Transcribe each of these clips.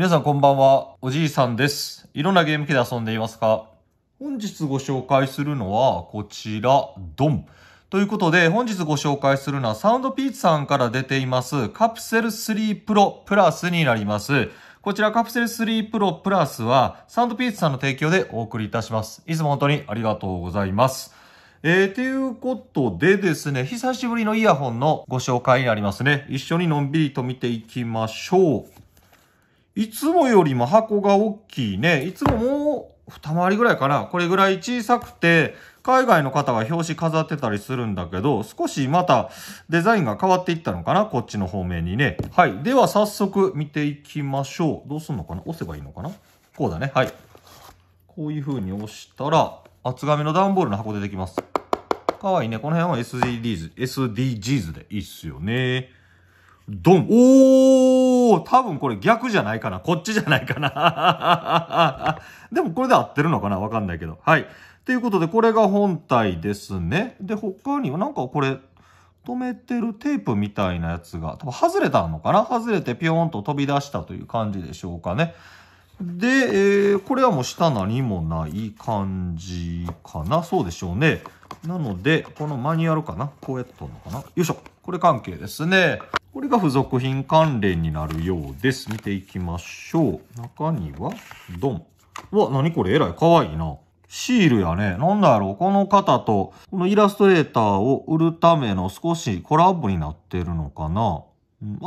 皆さんこんばんは、おじいさんです。いろんなゲーム機で遊んでいますか本日ご紹介するのはこちら、ドン。ということで、本日ご紹介するのはサウンドピーチさんから出ていますカプセル3プロプラスになります。こちらカプセル3プロプラスはサウンドピーチさんの提供でお送りいたします。いつも本当にありがとうございます。えー、ということでですね、久しぶりのイヤホンのご紹介になりますね。一緒にのんびりと見ていきましょう。いつもよりも箱が大きいね。いつももう二回りぐらいかな。これぐらい小さくて、海外の方が表紙飾ってたりするんだけど、少しまたデザインが変わっていったのかなこっちの方面にね。はい。では早速見ていきましょう。どうすんのかな押せばいいのかなこうだね。はい。こういう風に押したら、厚紙の段ボールの箱出てきます。かわいいね。この辺は SDGs、SDGs でいいっすよね。ドン。おー多分これ逆じゃないかな。こっちじゃないかな。でもこれで合ってるのかなわかんないけど。はい。ということで、これが本体ですね。で、他にはなんかこれ、止めてるテープみたいなやつが、多分外れたのかな外れてピョーンと飛び出したという感じでしょうかね。で、えー、これはもう下何もない感じかなそうでしょうね。なので、このマニュアルかなこうやって取るのかなよいしょ。これ関係ですね。これが付属品関連になるようです。見ていきましょう。中には、ドン。うわ、なにこれえらい。かわいいな。シールやね。なんだろう。この方と、このイラストレーターを売るための少しコラボになってるのかな。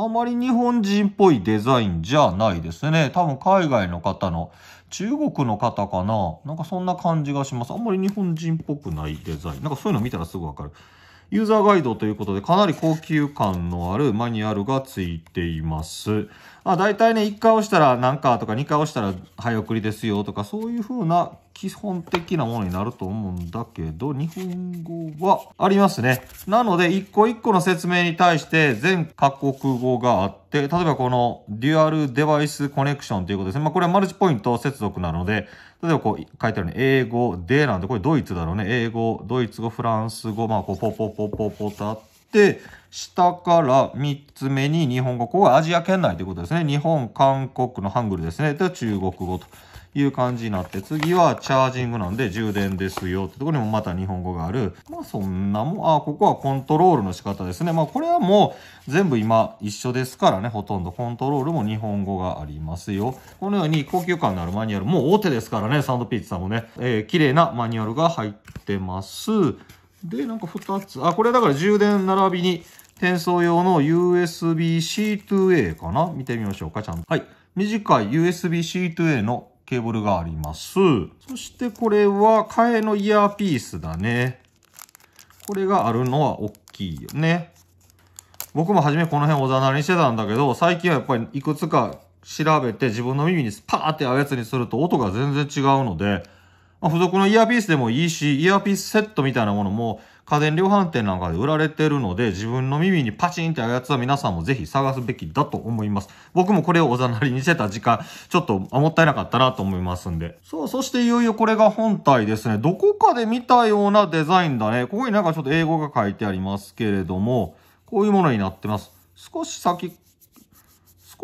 あまり日本人っぽいデザインじゃないですね。多分海外の方の中国の方かななんかそんな感じがします。あんまり日本人っぽくないデザイン。なんかそういうの見たらすぐわかる。ユーザーガイドということで、かなり高級感のあるマニュアルがついています。あ、大体ね、1回押したら何かとか、2回押したら早送りですよとか、そういう風な基本的なものになると思うんだけど、日本語はありますね。なので、一個一個の説明に対して全各国語があって、例えばこのデュアルデバイスコネクションということですね。まあこれはマルチポイント接続なので、例えばこう書いてあるね、英語でなんで、これドイツだろうね。英語、ドイツ語、フランス語、まあこうポポポポポとあって、、下から3つ目に日本語、ここはアジア圏内ということですね。日本、韓国のハングルですね。と中国語という感じになって、次はチャージングなんで充電ですよってところにもまた日本語がある。まあそんなもん、あ、ここはコントロールの仕方ですね。まあこれはもう全部今一緒ですからね、ほとんどコントロールも日本語がありますよ。このように高級感のあるマニュアル、もう大手ですからね、サンドピッツさんもね、えー、綺麗なマニュアルが入ってます。で、なんか2つ。あ、これだから充電並びに転送用の USB-C2A かな見てみましょうか、ちゃんと。はい。短い USB-C2A のケーブルがあります。そしてこれは替えのイヤーピースだね。これがあるのは大きいよね。僕も初めこの辺おざなりにしてたんだけど、最近はやっぱりいくつか調べて自分の耳にスパーってあるやつにすると音が全然違うので、まあ、付属のイヤーピースでもいいし、イヤーピースセットみたいなものも家電量販店なんかで売られてるので、自分の耳にパチンってあるやつは皆さんもぜひ探すべきだと思います。僕もこれをおざなりにしてた時間、ちょっともったいなかったなと思いますんで。そう、そしていよいよこれが本体ですね。どこかで見たようなデザインだね。ここになんかちょっと英語が書いてありますけれども、こういうものになってます。少し先っ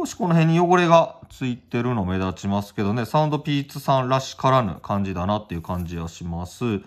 少しこの辺に汚れがついてるの目立ちますけどね、サウンドピーツさんらしからぬ感じだなっていう感じはします。全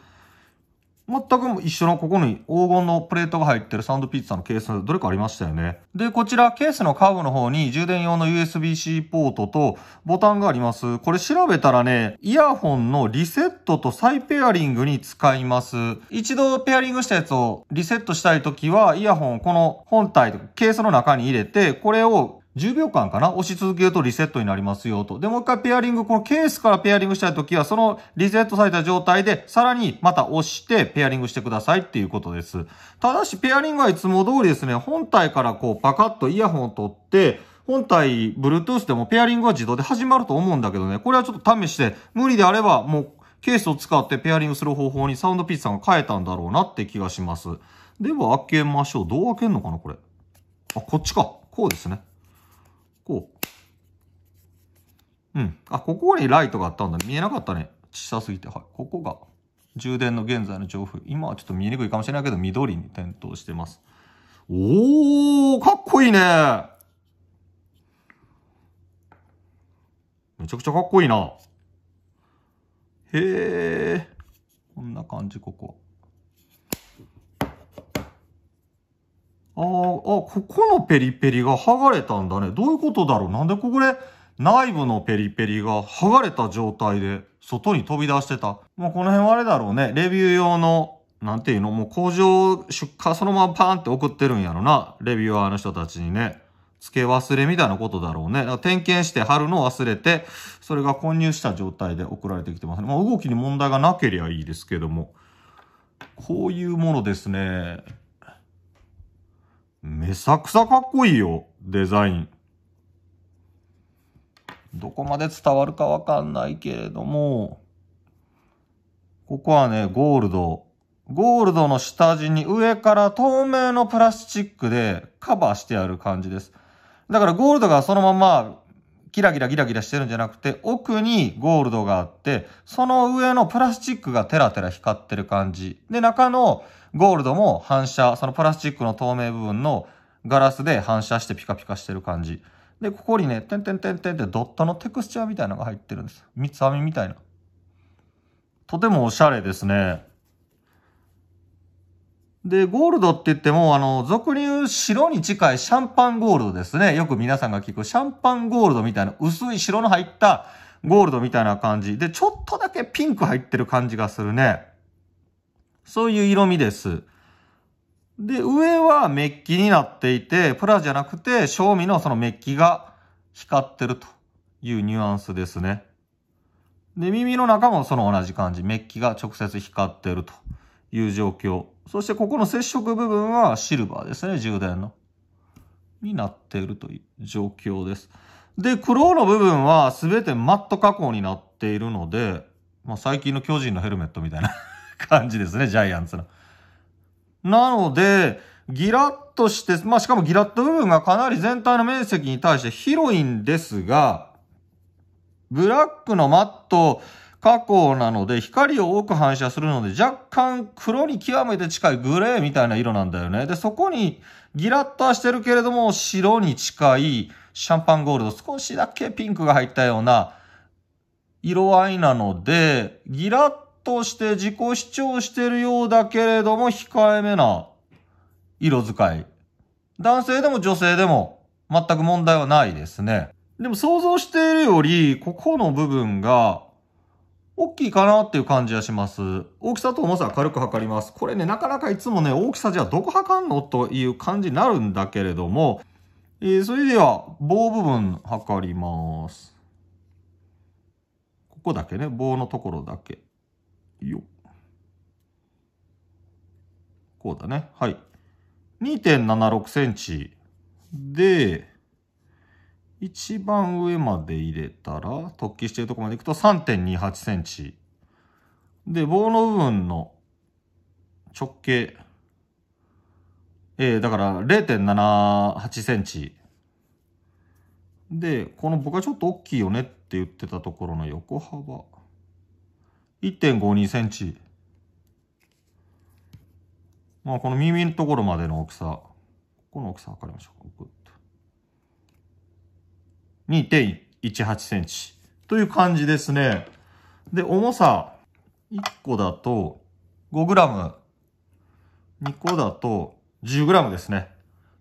く一緒のここに黄金のプレートが入ってるサウンドピーツさんのケースどれかありましたよね。で、こちらケースのカーブの方に充電用の USB-C ポートとボタンがあります。これ調べたらね、イヤホンのリセットと再ペアリングに使います。一度ペアリングしたやつをリセットしたい時はイヤホンをこの本体、ケースの中に入れて、これを10秒間かな押し続けるとリセットになりますよと。で、もう一回ペアリング、このケースからペアリングしたいときは、そのリセットされた状態で、さらにまた押してペアリングしてくださいっていうことです。ただし、ペアリングはいつも通りですね、本体からこうパカッとイヤホンを取って、本体、Bluetooth でもペアリングは自動で始まると思うんだけどね、これはちょっと試して、無理であればもうケースを使ってペアリングする方法にサウンドピースさんが変えたんだろうなって気がします。では開けましょう。どう開けんのかなこれ。あ、こっちか。こうですね。こう。うん。あ、ここにライトがあったんだ。見えなかったね。小さすぎて。はい。ここが充電の現在の調布。今はちょっと見えにくいかもしれないけど、緑に点灯してます。おー、かっこいいね。めちゃくちゃかっこいいな。へえ。こんな感じ、ここ。ああ、ここのペリペリが剥がれたんだね。どういうことだろうなんでここで内部のペリペリが剥がれた状態で外に飛び出してた。もうこの辺はあれだろうね。レビュー用の、なんていうのもう工場出荷そのままパーンって送ってるんやろな。レビューアーの人たちにね。付け忘れみたいなことだろうね。点検して貼るのを忘れて、それが混入した状態で送られてきてますね。まあ、動きに問題がなけりゃいいですけども。こういうものですね。めさくさかっこいいよ、デザイン。どこまで伝わるかわかんないけれども、ここはね、ゴールド。ゴールドの下地に上から透明のプラスチックでカバーしてある感じです。だからゴールドがそのままギラギラギラギラしてるんじゃなくて、奥にゴールドがあって、その上のプラスチックがテラテラ光ってる感じ。で、中のゴールドも反射、そのプラスチックの透明部分のガラスで反射してピカピカしてる感じ。で、ここにね、てんてんてんてんってドットのテクスチャーみたいなのが入ってるんです。三つ編みみたいな。とてもおしゃれですね。で、ゴールドって言っても、あの、俗に言う白に近いシャンパンゴールドですね。よく皆さんが聞くシャンパンゴールドみたいな薄い白の入ったゴールドみたいな感じ。で、ちょっとだけピンク入ってる感じがするね。そういう色味です。で、上はメッキになっていて、プラじゃなくて、正味のそのメッキが光ってるというニュアンスですね。で、耳の中もその同じ感じ、メッキが直接光ってるという状況。そしてここの接触部分はシルバーですね、充電の。になっているという状況です。で、黒の部分は全てマット加工になっているので、まあ、最近の巨人のヘルメットみたいな感じですね、ジャイアンツの。なので、ギラッとして、まあ、しかもギラッと部分がかなり全体の面積に対して広いんですが、ブラックのマット加工なので光を多く反射するので若干黒に極めて近いグレーみたいな色なんだよね。で、そこにギラッとはしてるけれども白に近いシャンパンゴールド少しだけピンクが入ったような色合いなので、ギラッとして自己主張してるようだけれども控えめな色使い。男性でも女性でも全く問題はないですね。でも想像しているより、ここの部分が大きいかなっていう感じはします。大きさと重さは軽く測ります。これね、なかなかいつもね、大きさじゃどこ測んのという感じになるんだけれども、えー、それでは棒部分測ります。ここだけね、棒のところだけ。よ。こうだね。はい。2.76センチで、一番上まで入れたら、突起してるとこまでいくと3.28センチ。で、棒の部分の直径。えー、だから0.78センチ。で、この僕はちょっと大きいよねって言ってたところの横幅。1.52センチ。まあ、この耳のところまでの大きさ。ここの大きさ測りましょう。2.18センチ。という感じですね。で、重さ、1個だと 5g。2個だと 10g ですね。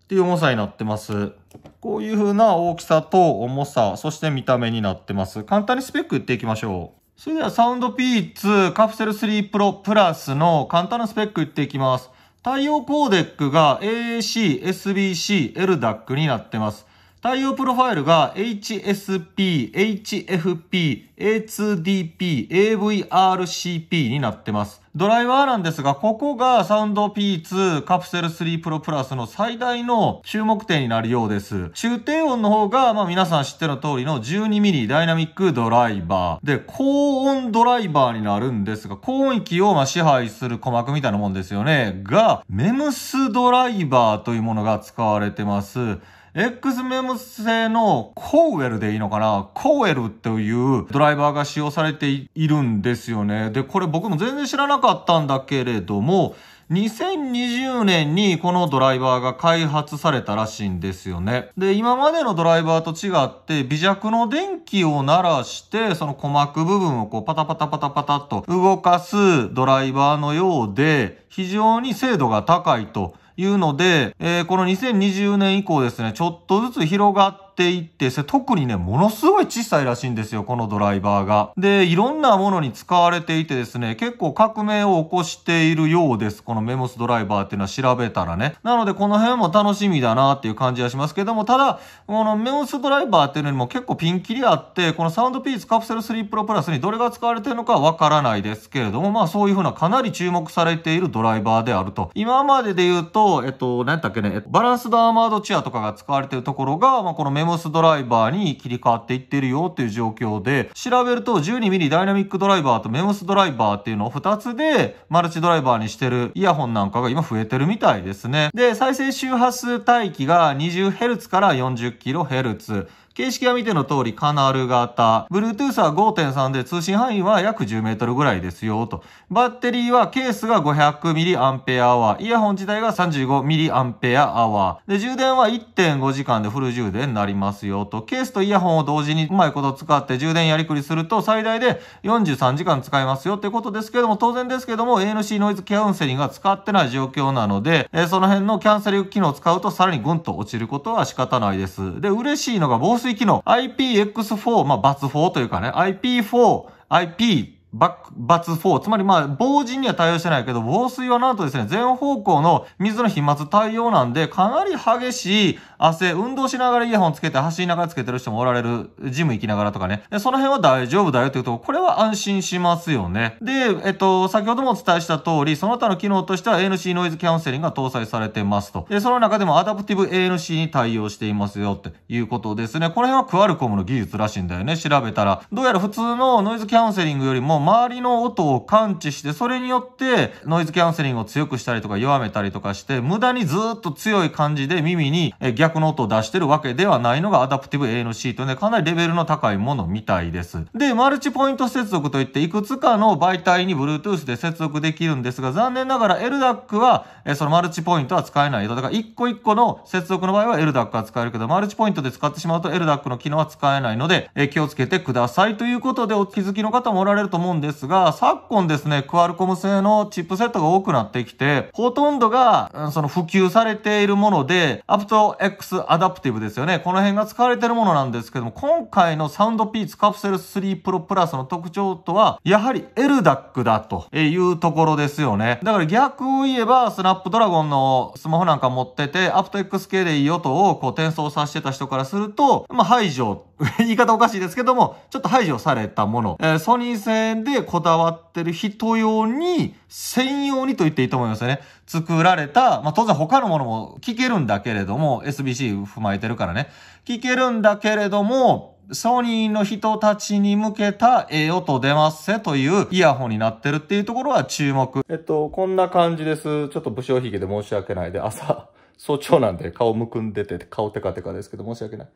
っていう重さになってます。こういう風な大きさと重さ、そして見た目になってます。簡単にスペック言っていきましょう。それではサウンドピーツカプセル3 Pro プラスの簡単なスペック言っていきます。対応コーデックが AAC、SBC、LDAC になってます。対応プロファイルが HSP、HFP、A2DP、AVRCP になってます。ドライバーなんですが、ここがサウンド P2 カプセル3プロプラスの最大の注目点になるようです。中低音の方が、まあ皆さん知っての通りの 12mm ダイナミックドライバー。で、高音ドライバーになるんですが、高音域をま支配する鼓膜みたいなもんですよね。が、MEMS ドライバーというものが使われてます。X メ s 製のコーエルでいいのかなコーエルというドライバーが使用されているんですよね。で、これ僕も全然知らなかったんだけれども、2020年にこのドライバーが開発されたらしいんですよね。で、今までのドライバーと違って微弱の電気を鳴らして、その鼓膜部分をこうパタパタパタパタと動かすドライバーのようで、非常に精度が高いと。いうので、えー、この2020年以降ですね、ちょっとずつ広がってっていって、特にね、ものすごい小さいらしいんですよ、このドライバーが。で、いろんなものに使われていてですね、結構革命を起こしているようです。このメモスドライバーっていうのは調べたらね。なので、この辺も楽しみだなっていう感じはしますけども、ただ、このメモスドライバーっていうのにも結構ピンキリあって、このサウンドピースカプセル3プロプラスにどれが使われてるのかわからないですけれども、まあそういうふうなかなり注目されているドライバーであると。今までで言うと、えっと、何だっけね、バランスドアーマードチェアとかが使われてるところが、まあこのメエモスドライバーに切り替わっていってるよっていう状況で、調べると 12mm ダイナミックドライバーとメモスドライバーっていうのを2つでマルチドライバーにしてるイヤホンなんかが今増えてるみたいですね。で、再生周波数帯域が 20Hz から 40kHz。形式は見ての通りカナル型。Bluetooth は5.3で通信範囲は約1 0ルぐらいですよと。バッテリーはケースが 500mAh、イヤホン自体が 35mAh。で、充電は1.5時間でフル充電になりますよと。ケースとイヤホンを同時にうまいこと使って充電やりくりすると最大で43時間使えますよってことですけども、当然ですけども ANC ノイズキャウンセリングが使ってない状況なので、えその辺のキャンセリング機能を使うとさらにグンと落ちることは仕方ないです。で、嬉しいのが防水機能。IPX4、まあ、バツ4というかね、IP4、IP バツ4。つまりまあ、防塵には対応してないけど、防水はなんとですね、全方向の水の飛沫対応なんで、かなり激しい汗、運動しながらイヤホンつけて、走りながらつけてる人もおられる、ジム行きながらとかね。その辺は大丈夫だよっていうとこれは安心しますよね。で、えっと、先ほどもお伝えした通り、その他の機能としては ANC ノイズキャンセリングが搭載されてますと。で、その中でもアダプティブ ANC に対応していますよっていうことですね。この辺はクアルコムの技術らしいんだよね。調べたら。どうやら普通のノイズキャンセリングよりも、周りの音を感知して、それによってノイズキャンセリングを強くしたりとか弱めたりとかして、無駄にずっと強い感じで耳に逆の音を出してるわけではないのがアダプティブ ANC というね、かなりレベルの高いものみたいです。で、マルチポイント接続といって、いくつかの媒体に Bluetooth で接続できるんですが、残念ながら LDAC は、えそのマルチポイントは使えないだから一個一個の接続の場合は LDAC は使えるけど、マルチポイントで使ってしまうと LDAC の機能は使えないので、え気をつけてくださいということでお気づきの方もおられると思うんですが、昨今ですね、クアルコム製のチップセットが多くなってきて、ほとんどが、うん、その普及されているもので、アプト X アダプティブですよね。この辺が使われてるものなんですけども、今回のサウンドピーツカプセル3プロプラスの特徴とは、やはりエルダックだというところですよね。だから逆を言えば、スナップドラゴンのスマホなんか持ってて、アプト X 系でいいよとをこう転送させてた人からすると、まあ排除、言い方おかしいですけども、ちょっと排除されたもの。えー、ソニー製でこだわってる人用に、専用にと言っていいと思いますよね。作られた、まあ、当然他のものも聞けるんだけれども、SBC 踏まえてるからね。聞けるんだけれども、ソニーの人たちに向けたええ音出ますせというイヤホンになってるっていうところは注目。えっと、こんな感じです。ちょっと武将髭で申し訳ないで、朝、早朝なんで顔むくんでて、顔テカテカですけど申し訳ない。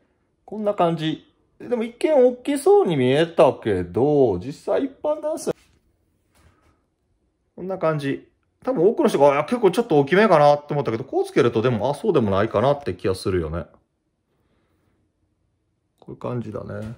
こんな感じ。でも一見大きそうに見えたけど、実際一般男性。こんな感じ。多分多くの人が、結構ちょっと大きめかなって思ったけど、こうつけるとでも、あ、そうでもないかなって気がするよね。こういう感じだね。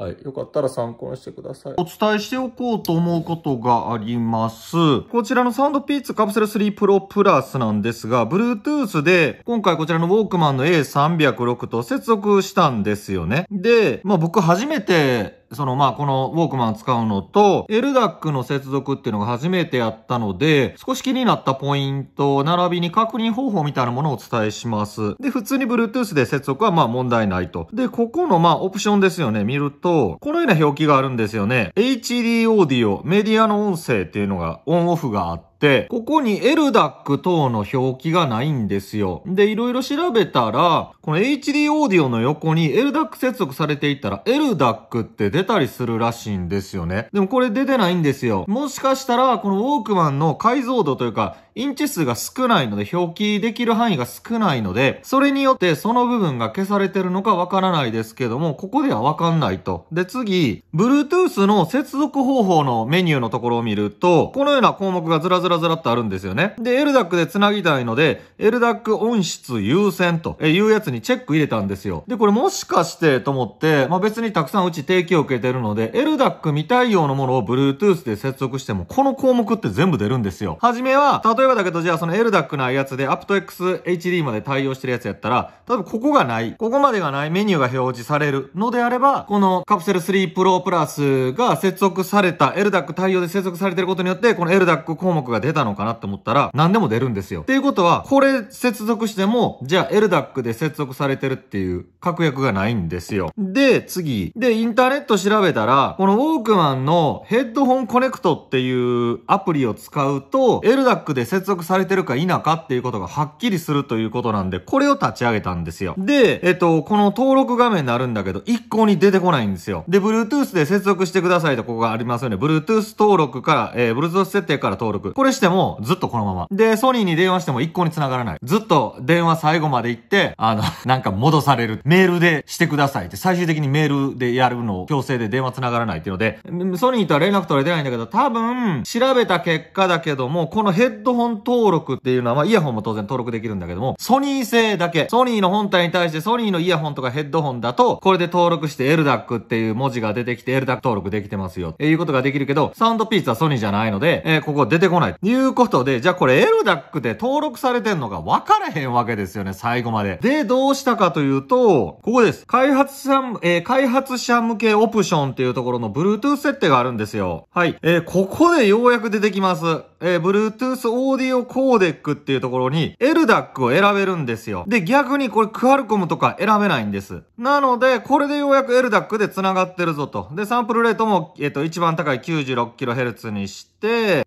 はい。よかったら参考にしてください。お伝えしておこうと思うことがあります。こちらのサウンドピーツカプセル3 Pro プラスなんですが、Bluetooth で、今回こちらのウォークマンの A306 と接続したんですよね。で、まあ僕初めてそのまあこのウォークマン使うのと、エルダックの接続っていうのが初めてやったので、少し気になったポイント、並びに確認方法みたいなものをお伝えします。で、普通に Bluetooth で接続はまあ問題ないと。で、ここのまあオプションですよね、見ると、このような表記があるんですよね。HD オーディオ、メディアの音声っていうのがオンオフがあって、、ここにエルダック等の表記がないんですよ。で、いろいろ調べたら、この HD オーディオの横にエルダック接続されていたら、エルダックって出たりするらしいんですよね。でもこれ出てないんですよ。もしかしたら、このウォークマンの解像度というか、インチ数が少ないので、表記できる範囲が少ないので、それによってその部分が消されてるのかわからないですけども、ここではわかんないと。で、次、Bluetooth の接続方法のメニューのところを見ると、このような項目がずらずらずらずらっとあるんですよね。で、エルダックで繋ぎたいので、エルダック音質優先というやつにチェック入れたんですよ。で、これもしかしてと思って、まあ、別にたくさんうち提供を受けてるので、エルダック未対応のものを Bluetooth で接続しても、この項目って全部出るんですよ。はじめは、例えばだけど、じゃあそのエルダックないやつで aptX HD まで対応してるやつやったら、例えばここがない、ここまでがないメニューが表示されるのであれば、このカプセル3 Pro プラスが接続された、エルダック対応で接続されてることによって、このエルダック項目がが出たのかなって思ったら、何でも出るんですよ。っていうことは、これ接続しても、じゃあエルダックで接続されてるっていう確約がないんですよ。で、次。で、インターネット調べたら、このウォークマンのヘッドホンコネクトっていうアプリを使うと、エルダックで接続されてるか否かっていうことがはっきりするということなんで、これを立ち上げたんですよ。で、えっと、この登録画面になるんだけど、一向に出てこないんですよ。で、Bluetooth で接続してくださいとここがありますよね。Bluetooth 登録から、えー、Bluetooth 設定から登録。これしても、ずっとこのまま。で、ソニーに電話しても一向に繋がらない。ずっと電話最後まで行って、あの、なんか戻される。メールでしてくださいって最終的にメールでやるのを強制で電話繋がらないっていうので、ソニーとは連絡取れてないんだけど、多分、調べた結果だけども、このヘッドホン登録っていうのは、まあイヤホンも当然登録できるんだけども、ソニー製だけ、ソニーの本体に対してソニーのイヤホンとかヘッドホンだと、これで登録して LDAC っていう文字が出てきて LDAC 登録できてますよっていうことができるけど、サウンドピースはソニーじゃないので、えー、ここ出てこない。いうことで、じゃあこれ LDAC で登録されてんのが分からへんわけですよね、最後まで。で、どうしたかというと、ここです。開発者、えー、開発者向けオプションっていうところの Bluetooth 設定があるんですよ。はい。えー、ここでようやく出てきます。えー、Bluetooth オーディオコーデックっていうところに、LDAC を選べるんですよ。で、逆にこれ、クアルコムとか選べないんです。なので、これでようやく LDAC で繋がってるぞと。で、サンプルレートも、えっ、ー、と、一番高い 96kHz にして、、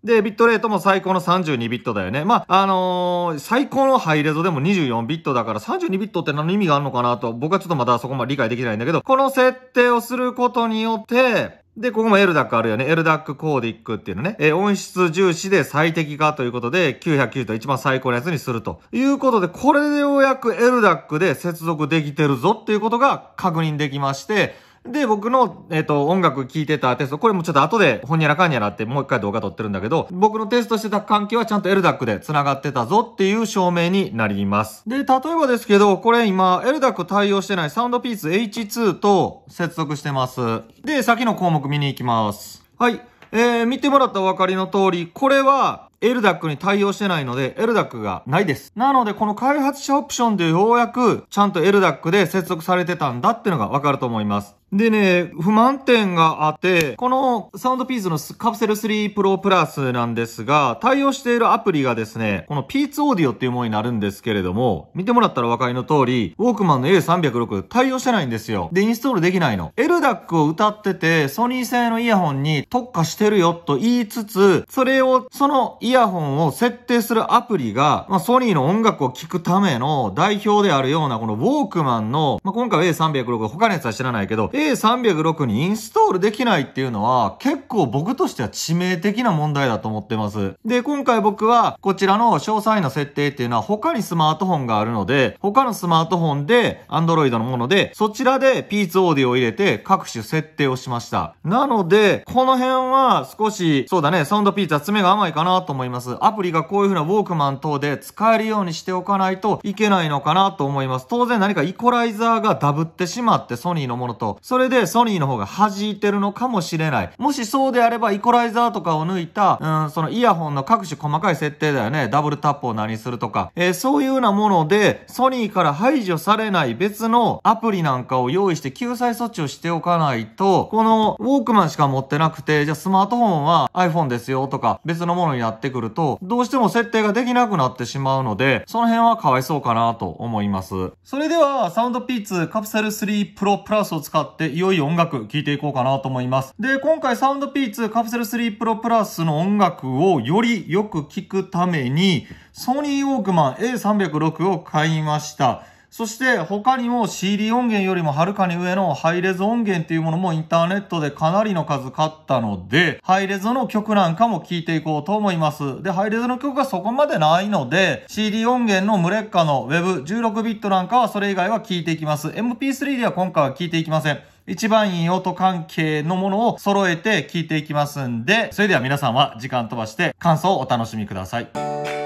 で、ビットレートも最高の32ビットだよね。まあ、あのー、最高のハイレゾでも24ビットだから32ビットって何の意味があるのかなと、僕はちょっとまだそこまで理解できないんだけど、この設定をすることによって、で、ここも LDAC あるよね。LDAC コーディックっていうのね。えー、音質重視で最適化ということで、990と一番最高のやつにすると。いうことで、これでようやく LDAC で接続できてるぞっていうことが確認できまして、で、僕の、えっ、ー、と、音楽聴いてたテスト、これもちょっと後で、ほにゃらかんにゃらってもう一回動画撮ってるんだけど、僕のテストしてた関係はちゃんとエルダックで繋がってたぞっていう証明になります。で、例えばですけど、これ今、エルダック対応してないサウンドピース H2 と接続してます。で、先の項目見に行きます。はい。えー、見てもらったお分かりの通り、これは、エルダックに対応してないので、エルダックがないです。なので、この開発者オプションでようやく、ちゃんとエルダックで接続されてたんだっていうのがわかると思います。でね、不満点があって、このサウンドピースのカプセル3 Pro プラスなんですが、対応しているアプリがですね、このピーツオーディオっていうものになるんですけれども、見てもらったらお分かりの通り、ウォークマンの A306 対応してないんですよ。で、インストールできないの。エルダックを歌ってて、ソニー製のイヤホンに特化してるよと言いつつ、それをそのイヤホンを設定するアプリが、まあ、ソニーの音楽を聴くための代表であるようなこのウォークマンの、まあ、今回は A306、他のやつは知らないけど、A306 にインストールできないっていうのは、結構僕としては致命的な問題だと思ってます。で、今回僕は、こちらの詳細の設定っていうのは、他にスマートフォンがあるので、他のスマートフォンで、Android のもので、そちらでピーツオーディオを入れて、各種設定をしました。なので、この辺は少し、そうだね、サウンドピーツは爪が甘いかなと思います。アプリがこういう風なウォークマン等で使えるようにしておかないといけないのかなと思います。当然何かイコライザーがダブってしまってソニーのものと、それでソニーの方が弾いてるのかもしれない。もしそうであればイコライザーとかを抜いた、うん、そのイヤホンの各種細かい設定だよね。ダブルタップを何するとか。えー、そういうようなもので、ソニーから排除されない別のアプリなんかを用意して救済措置をしておかないと、このウォークマンしか持ってなくて、じゃあスマートフォンは iPhone ですよとか別のものになってってくると、どうしても設定ができなくなってしまうので、その辺はかわいそうかなと思います。それでは、サウンドピーツカプセル3 Pro プラスを使って、いよいよ音楽聴いていこうかなと思います。で、今回サウンドピーツカプセル3 Pro プラスの音楽をよりよく聴くために、ソニーウォークマン A306 を買いました。そして他にも CD 音源よりもはるかに上のハイレゾ音源っていうものもインターネットでかなりの数買ったので、ハイレゾの曲なんかも聴いていこうと思います。で、ハイレゾの曲がそこまでないので、CD 音源のレッカの Web16 ビットなんかはそれ以外は聴いていきます。MP3 では今回は聴いていきません。一番いい音関係のものを揃えて聴いていきますんで、それでは皆さんは時間飛ばして感想をお楽しみください。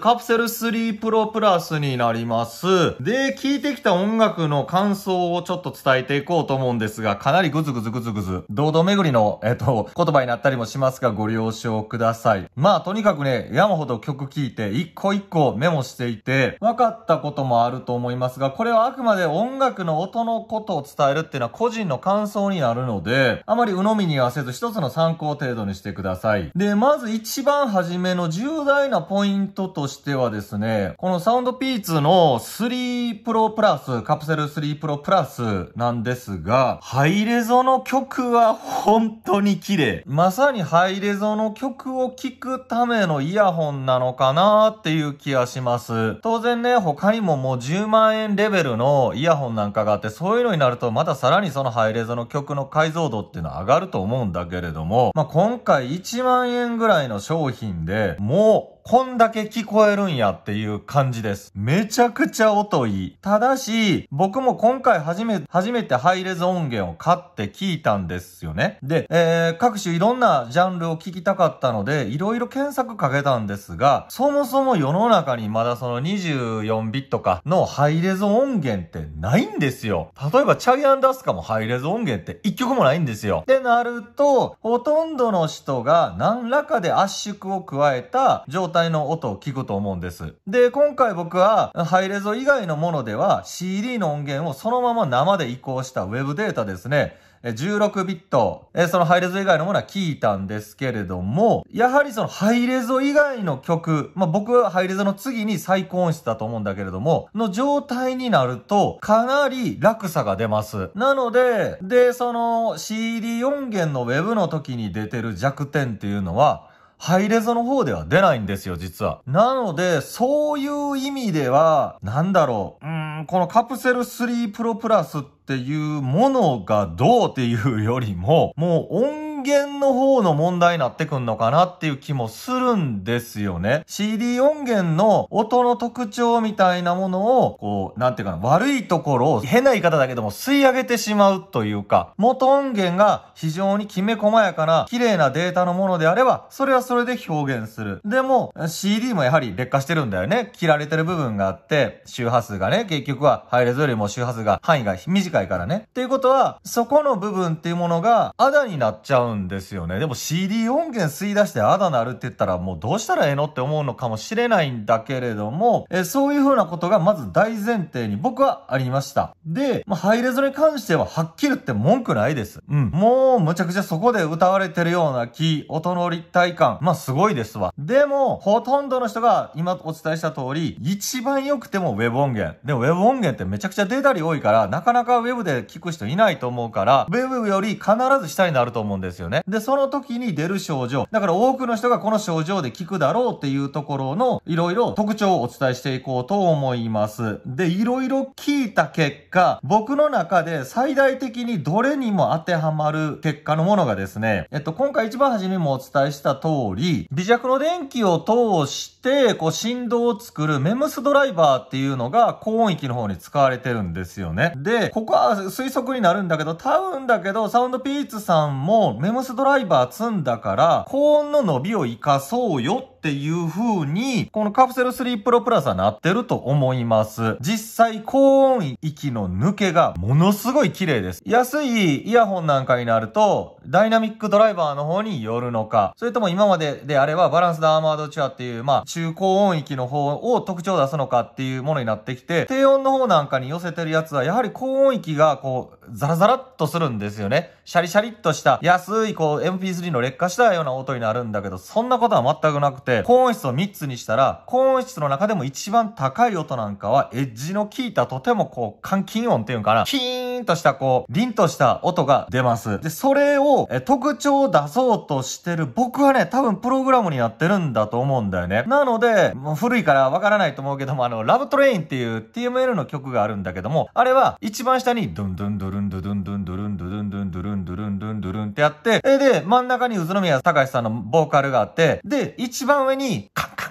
カプセル3 Pro プラスになります。で、聞いてきた音楽の感想をちょっと伝えていこうと思うんですが、かなりグズグズグズグズ、堂々巡りの、えっと、言葉になったりもしますが、ご了承ください。まあ、とにかくね、山ほど曲聴いて、一個一個メモしていて、分かったこともあると思いますが、これはあくまで音楽の音のことを伝えるっていうのは個人の感想になるので、あまり鵜呑みにはせず、一つの参考程度にしてください。で、まず一番初めの重大なポイントとしてはですね、このサウンドピーツの3プロプラス、カプセル3プロプラスなんですが、ハイレゾの曲は本当に綺麗。まさにハイレゾの曲を聴くためのイヤホンなのかなっていう気がします。当然ね、他にももう10万円レベルのイヤホンなんかがあって、そういうのになるとまたさらにそのハイレゾの曲の解像度っていうのは上がると思うんだけれども、まあ、今回1万円ぐらいの商品でもうこんだけ聞こえるんやっていう感じです。めちゃくちゃ音いい。ただし、僕も今回初め、初めてハイレズ音源を買って聞いたんですよね。で、えー、各種いろんなジャンルを聞きたかったので、いろいろ検索かけたんですが、そもそも世の中にまだその24ビットかのハイレズ音源ってないんですよ。例えば、チャイアンダスカもハイレズ音源って一曲もないんですよ。ってなると、ほとんどの人が何らかで圧縮を加えた状態体の音を聞くと思うんです。で、今回僕は、ハイレゾ以外のものでは CD の音源をそのまま生で移行した Web データですね。16ビット、そのハイレゾ以外のものは聞いたんですけれども、やはりそのハイレゾ以外の曲、まあ、僕はハイレゾの次に最高音質だと思うんだけれども、の状態になるとかなり落差が出ます。なので、で、その CD 音源のウェブの時に出てる弱点っていうのは、ハイレゾの方では出ないんですよ、実は。なので、そういう意味では、なんだろう。うーん、このカプセル3プロプラスっていうものがどうっていうよりも、もう音源の方の問題になってくんのかなっていう気もするんですよね。CD 音源の音の特徴みたいなものを、こう、なんていうかな、悪いところを変な言い方だけども吸い上げてしまうというか、元音源が非常にきめ細やかな綺麗なデータのものであれば、それはそれで表現する。でも、CD もやはり劣化してるんだよね。切られてる部分があって、周波数がね、結局はレ列よりも周波数が範囲が短いからね。っていうことは、そこの部分っていうものがアダになっちゃうんんですよね。でも CD 音源吸い出してあだなるって言ったらもうどうしたらええのって思うのかもしれないんだけれども、えそういう風なことがまず大前提に僕はありました。で、まあ、ハイレゾに関してははっきり言って文句ないです。うん。もうむちゃくちゃそこで歌われてるような気、音の立体感、まあすごいですわ。でも、ほとんどの人が今お伝えした通り、一番良くても Web 音源。で、Web 音源ってめちゃくちゃ出たり多いから、なかなか Web で聞く人いないと思うから、Web より必ず下になると思うんですよ。よね。で、その時に出る症状。だから多くの人がこの症状で効くだろうっていうところの、いろいろ特徴をお伝えしていこうと思います。で、いろいろ聞いた結果、僕の中で最大的にどれにも当てはまる結果のものがですね、えっと、今回一番初めもお伝えした通り、微弱の電気を通して、こう振動を作るメムスドライバーっていうのが高音域の方に使われてるんですよね。で、ここは推測になるんだけど、多分だけど、サウンドピーツさんもレムスドライバー積んだから、高音の伸びを活かそうよっていう風に、このカプセル3プロプラスはなってると思います。実際、高音域の抜けがものすごい綺麗です。安いイヤホンなんかになると、ダイナミックドライバーの方によるのか、それとも今までであればバランスドアーマードチュアっていう、まあ、中高音域の方を特徴を出すのかっていうものになってきて、低音の方なんかに寄せてるやつは、やはり高音域がこう、ザラザラっとするんですよね。シャリシャリっとした、安いこう、MP3 の劣化したような音になるんだけど、そんなことは全くなくて、で、高音質を3つにしたら、高音質の中でも一番高い音なんかは、エッジの効いたとてもこう、換金音っていうんかな、キーンーンとしたこう、凛とした音が出ます。で、それを、え、特徴を出そうとしてる僕はね、多分プログラムになってるんだと思うんだよね。なので、もう古いからわからないと思うけども、あの、ラブトレインっていう TML の曲があるんだけども、あれは一番下に、ドゥンドゥンドゥルンドゥドゥンドゥンドゥルンドゥドンドゥンドゥルンドゥルンドゥンドゥルンってやって、で、真ん中に宇都宮隆さんのボーカルがあって、で、一番上に、カッカ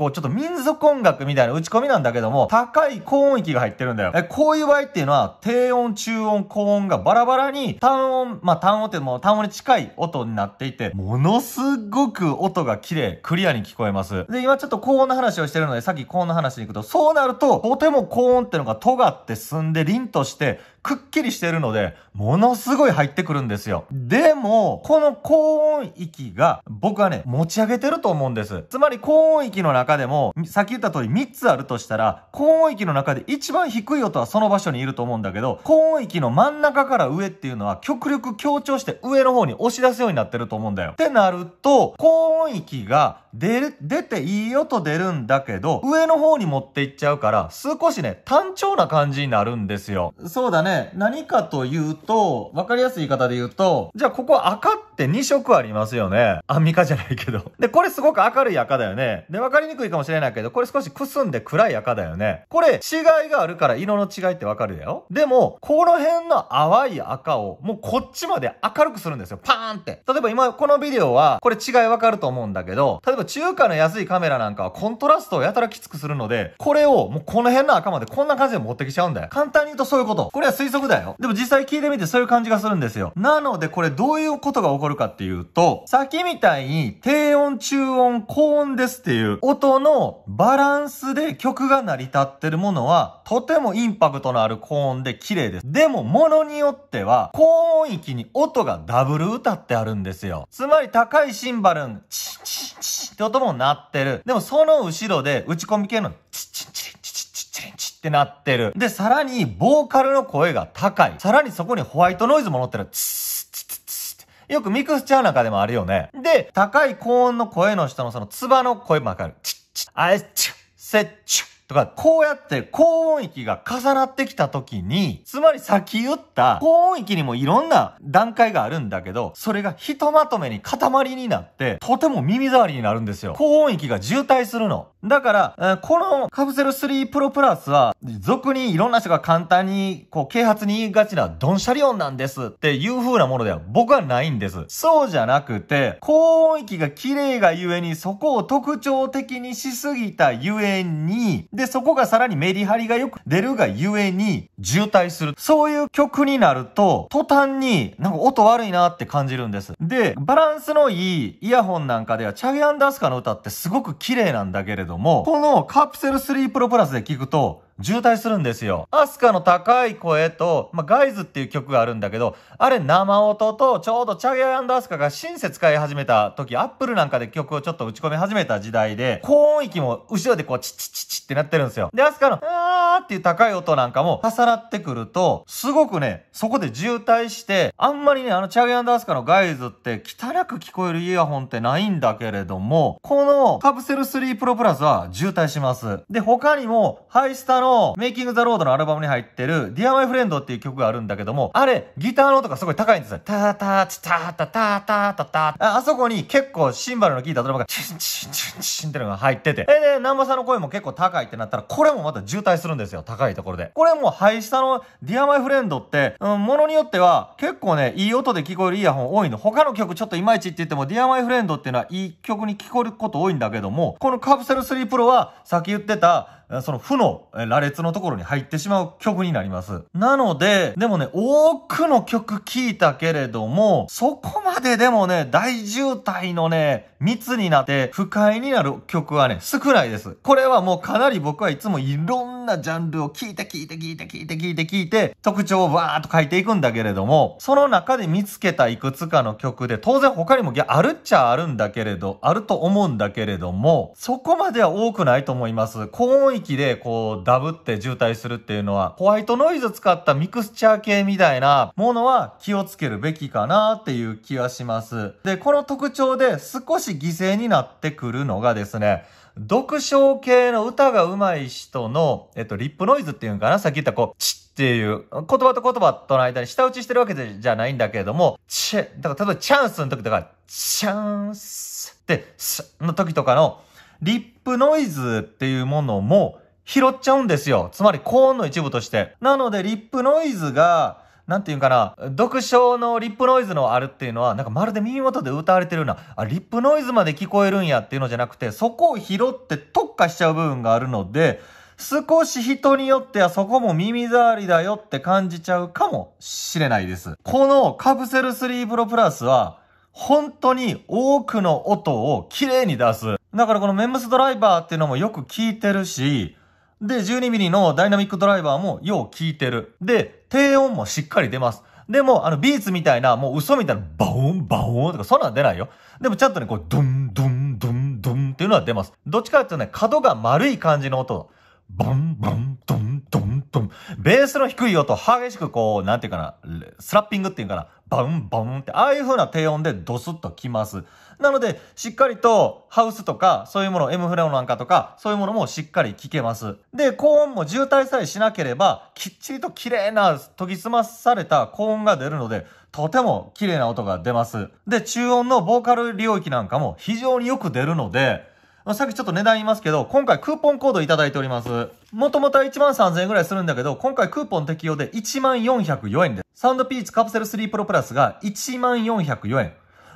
こう、ちょっと民族音楽みたいな打ち込みなんだけども、高い高音域が入ってるんだよ。え、こういう場合っていうのは、低音、中音、高音がバラバラに、単音、まあ、単音ってもう単音に近い音になっていて、ものすごく音が綺麗、クリアに聞こえます。で、今ちょっと高音の話をしてるので、さっき高音の話に行くと、そうなると、とても高音ってのが尖って進んで、凛として、くっきりしてるので、ものすごい入ってくるんですよ。でも、この高音域が僕はね、持ち上げてると思うんです。つまり高音域の中でも、さっき言った通り3つあるとしたら、高音域の中で一番低い音はその場所にいると思うんだけど、高音域の真ん中から上っていうのは極力強調して上の方に押し出すようになってると思うんだよ。ってなると、高音域が出、出ていいよと出るんだけど、上の方に持っていっちゃうから、少しね、単調な感じになるんですよ。そうだね。何かというと、わかりやすい言い方で言うと、じゃあここ赤って2色ありますよね。アンミカじゃないけど。で、これすごく明るい赤だよね。で、わかりにくいかもしれないけど、これ少しくすんで暗い赤だよね。これ、違いがあるから色の違いってわかるだよ。でも、この辺の淡い赤を、もうこっちまで明るくするんですよ。パーンって。例えば今、このビデオは、これ違いわかると思うんだけど、例えば中華の安いカメラなんかはコントラストをやたらきつくするので、これをもうこの辺の赤までこんな感じで持ってきちゃうんだよ。簡単に言うとそういうこと。これは推測だよ。でも実際聞いてみてそういう感じがするんですよ。なのでこれどういうことが起こるかっていうと、さっきみたいに低音、中音、高音ですっていう音のバランスで曲が成り立ってるものは、とてもインパクトのある高音で綺麗です。でも物によっては、高音域に音がダブル歌ってあるんですよ。つまり高いシンバルン、チッチッチッって音も鳴ってる。でもその後ろで打ち込み系のチッチンチリンチチッチッチリンチってなってる。で、さらにボーカルの声が高い。さらにそこにホワイトノイズも乗ってる。チチチチッッッッよくミクスチャーなんかでもあるよね。で、高い高音の声の人のそのツバの声もわかる。チッチッ、あいっちゅ、せっちゅ。とか、こうやって高音域が重なってきた時に、つまりさっき言った高音域にもいろんな段階があるんだけど、それがひとまとめに塊になって、とても耳障りになるんですよ。高音域が渋滞するの。だから、えー、このカプセル3プロプラスは、俗にいろんな人が簡単に、こう、啓発に言いがちな、ドンシャリオンなんですっていう風なものでは僕はないんです。そうじゃなくて、高音域が綺麗がゆえに、そこを特徴的にしすぎたゆえに、で、そこがさらにメリハリがよく出るがゆえに渋滞する。そういう曲になると、途端になんか音悪いなって感じるんです。で、バランスのいいイヤホンなんかでは、チャゲアンダースカの歌ってすごく綺麗なんだけれども、このカプセル3プロプラスで聴くと、渋滞するんですよ。アスカの高い声と、まあ、ガイズっていう曲があるんだけど、あれ生音と、ちょうどチャゲアスカが新設使い始めた時、アップルなんかで曲をちょっと打ち込み始めた時代で、高音域も後ろでこう、チッチッチッチってなってるんですよ。で、アスカの、あーっていう高い音なんかも重なってくると、すごくね、そこで渋滞して、あんまりね、あのチャゲアスカのガイズって汚く聞こえるイヤホンってないんだけれども、このカプセル3プロプラスは渋滞します。で、他にも、ハイスタのの、メイキングザロードのアルバムに入ってる、Dear My Friend っていう曲があるんだけども、あれ、ギターの音がすごい高いんですよ。タタチタタタタタタああそこに結構シンバルの効いたドラムが、チンチンチンチンってのが入ってて。で、で、南波さんの声も結構高いってなったら、これもまた渋滞するんですよ。高いところで。これも廃下の Dear My Friend って、うん、ものによっては、結構ね、いい音で聞こえるイヤホン多いの。他の曲ちょっといまいちって言っても、Dear My Friend っていうのはいい曲に聞こえること多いんだけども、このカプセル3 Pro は、さっき言ってた、その負のラ列のところに入ってしまう曲になります。なので、でもね、多くの曲聴いたけれども、そこまででもね、大渋滞のね、密になって不快になる曲はね、少ないです。これはもうかなり僕はいつもいろんなジャンルを聴いて聴いて聴いて聴いて聴いて聴いて、特徴をわーっと書いていくんだけれども、その中で見つけたいくつかの曲で、当然他にもあるっちゃあるんだけれど、あると思うんだけれども、そこまでは多くないと思います。高音域でこう、ダブって渋滞するっていうのは、ホワイトノイズ使ったミクスチャー系みたいなものは気をつけるべきかなっていう気はします。で、この特徴で少し犠牲になってくるのがですね、読唱系の歌が上手い人の、えっと、リップノイズっていうんかなさっき言ったこう、チッっていう、言葉と言葉との間に舌打ちしてるわけじゃないんだけれども、チェ、だから例えばチャンスの時とか、チャンスって、の時とかの、リップノイズっていうものも、拾っちゃうんですよ。つまり高音の一部として。なのでリップノイズが、なんて言うかな、読書のリップノイズのあるっていうのは、なんかまるで耳元で歌われてるような、あ、リップノイズまで聞こえるんやっていうのじゃなくて、そこを拾って特化しちゃう部分があるので、少し人によってはそこも耳障りだよって感じちゃうかもしれないです。このカプセル3プロプラスは、本当に多くの音を綺麗に出す。だからこのメムスドライバーっていうのもよく聞いてるし、で、12ミリのダイナミックドライバーもよう効いてる。で、低音もしっかり出ます。でも、あの、ビーツみたいな、もう嘘みたいな、バオン、バオンとか、そんなん出ないよ。でも、ちゃんとね、こう、ドン、ドン、ドン、ドンっていうのは出ます。どっちかっていうとね、角が丸い感じの音。バン、バン、ドン、ドン、ドン。ベースの低い音、激しくこう、なんていうかな、スラッピングっていうかな、バウン、バウンって、ああいう風な低音でドスッときます。なので、しっかりとハウスとか、そういうもの、M フレオなんかとか、そういうものもしっかり聞けます。で、高音も渋滞さえしなければ、きっちりと綺麗な研ぎ澄まされた高音が出るので、とても綺麗な音が出ます。で、中音のボーカル領域なんかも非常によく出るので、さっきちょっと値段言いますけど、今回クーポンコードいただいております。もともとは1万3000円ぐらいするんだけど、今回クーポン適用で1万404円です。サウンドピーチカプセル3プロプラスが1万404円。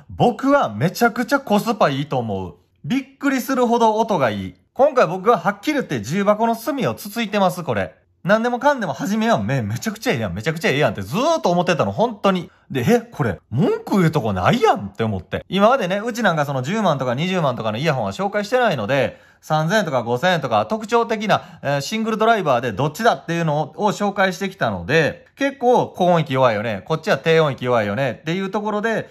僕はめちゃくちゃコスパいいと思う。びっくりするほど音がいい。今回僕ははっきり言って重箱の隅をつついてます、これ。何でもかんでも始めはめ、めちゃくちゃええやん、めちゃくちゃええやんってずーっと思ってたの、本当に。で、え、これ、文句言うとこないやんって思って。今までね、うちなんかその10万とか20万とかのイヤホンは紹介してないので、3000円とか5000円とか特徴的な、えー、シングルドライバーでどっちだっていうのを紹介してきたので、結構高音域弱いよね、こっちは低音域弱いよねっていうところで、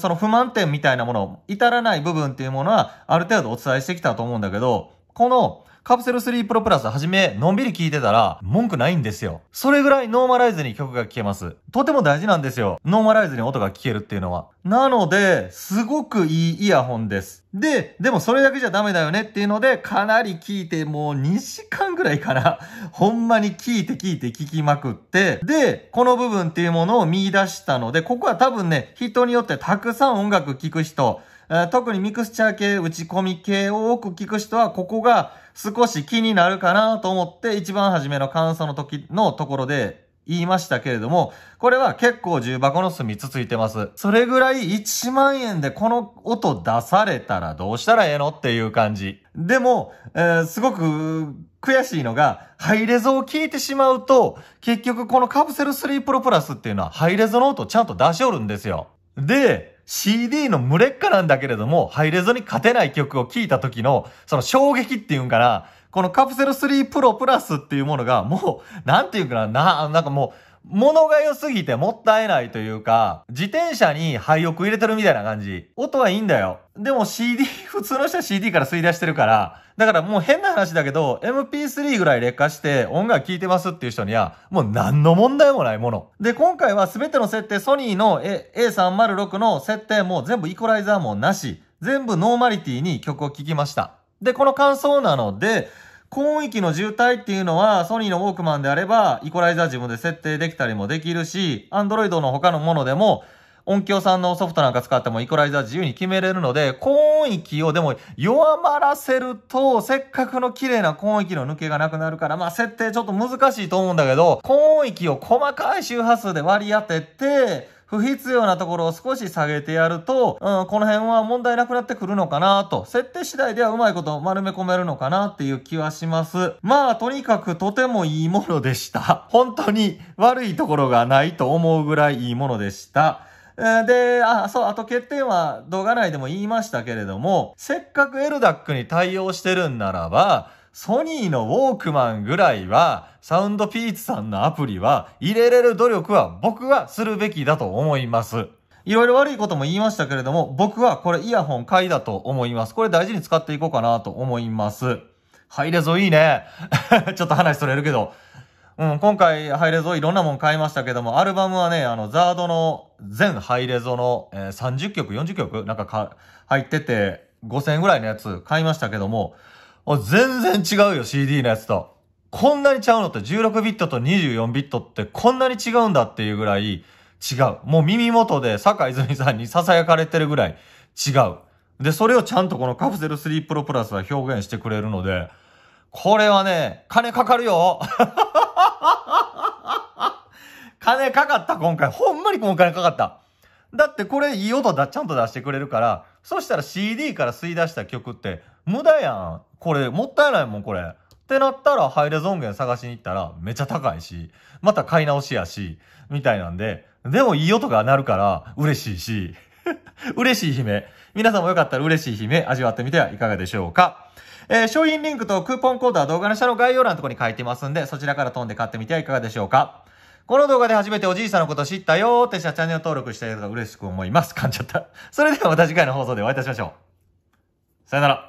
その不満点みたいなもの、至らない部分っていうものは、ある程度お伝えしてきたと思うんだけど、この、カプセル3プロプラスはじめ、のんびり聴いてたら、文句ないんですよ。それぐらいノーマライズに曲が聴けます。とても大事なんですよ。ノーマライズに音が聴けるっていうのは。なので、すごくいいイヤホンです。で、でもそれだけじゃダメだよねっていうので、かなり聞いて、もう2時間ぐらいかな。ほんまに聞いて聞いて聞きまくって、で、この部分っていうものを見出したので、ここは多分ね、人によってたくさん音楽聴く人、特にミクスチャー系、打ち込み系を多く聞く人は、ここが少し気になるかなと思って、一番初めの感想の時のところで言いましたけれども、これは結構重箱の隅つついてます。それぐらい1万円でこの音出されたらどうしたらええのっていう感じ。でも、えー、すごく悔しいのが、ハイレゾを聞いてしまうと、結局このカプセル3プロプラスっていうのはハイレゾの音ちゃんと出しおるんですよ。で、CD の群れっかなんだけれども、入れずに勝てない曲を聴いた時の、その衝撃っていうんかな、このカプセル3プロプラスっていうものが、もう、なんていうかな、な、なんかもう、物が良すぎてもったいないというか、自転車に廃屋入れてるみたいな感じ。音はいいんだよ。でも CD、普通の人は CD から吸い出してるから、だからもう変な話だけど、MP3 ぐらい劣化して音楽聴いてますっていう人には、もう何の問題もないもの。で、今回は全ての設定、ソニーの A306 の設定も全部イコライザーもなし、全部ノーマリティに曲を聴きました。で、この感想なので、高音域の渋滞っていうのは、ソニーのウォークマンであれば、イコライザー自分で設定できたりもできるし、アンドロイドの他のものでも、音響さんのソフトなんか使ってもイコライザー自由に決めれるので、高音域をでも弱まらせると、せっかくの綺麗な高音域の抜けがなくなるから、まあ設定ちょっと難しいと思うんだけど、高音域を細かい周波数で割り当てて、不必要なところを少し下げてやると、うん、この辺は問題なくなってくるのかなと、設定次第ではうまいこと丸め込めるのかなっていう気はします。まあ、とにかくとてもいいものでした。本当に悪いところがないと思うぐらいいいものでした。で、あ、そう、あと欠点は動画内でも言いましたけれども、せっかくエルダックに対応してるんならば、ソニーのウォークマンぐらいは、サウンドピーツさんのアプリは入れれる努力は僕はするべきだと思います。いろいろ悪いことも言いましたけれども、僕はこれイヤホン買いだと思います。これ大事に使っていこうかなと思います。ハイレゾいいね。ちょっと話それるけど。うん、今回ハイレゾいろんなもん買いましたけども、アルバムはね、あの、ザードの全ハイレゾの、えー、30曲、40曲なんかか入ってて、5000円ぐらいのやつ買いましたけども、全然違うよ、CD のやつと。こんなにちゃうのって16ビットと24ビットってこんなに違うんだっていうぐらい違う。もう耳元で坂泉さんに囁かれてるぐらい違う。で、それをちゃんとこのカプセル3プロプラスは表現してくれるので、これはね、金かかるよ 金かかった今回。ほんまに今回かかった。だってこれいい音だ、ちゃんと出してくれるから、そしたら CD から吸い出した曲って無駄やん。これもったいないもんこれ。ってなったらハイレゾ音源探しに行ったらめちゃ高いし、また買い直しやし、みたいなんで、でもいい音が鳴るから嬉しいし、嬉しい悲鳴。皆さんもよかったら嬉しい悲鳴味わってみてはいかがでしょうか。えー、商品リンクとクーポンコードは動画の下の概要欄のところに書いてますんで、そちらから飛んで買ってみてはいかがでしょうか。この動画で初めておじいさんのこと知ったよーってしたチャンネル登録していただけと嬉しく思います。噛んじゃった。それではまた次回の放送でお会いいたしましょう。さよなら。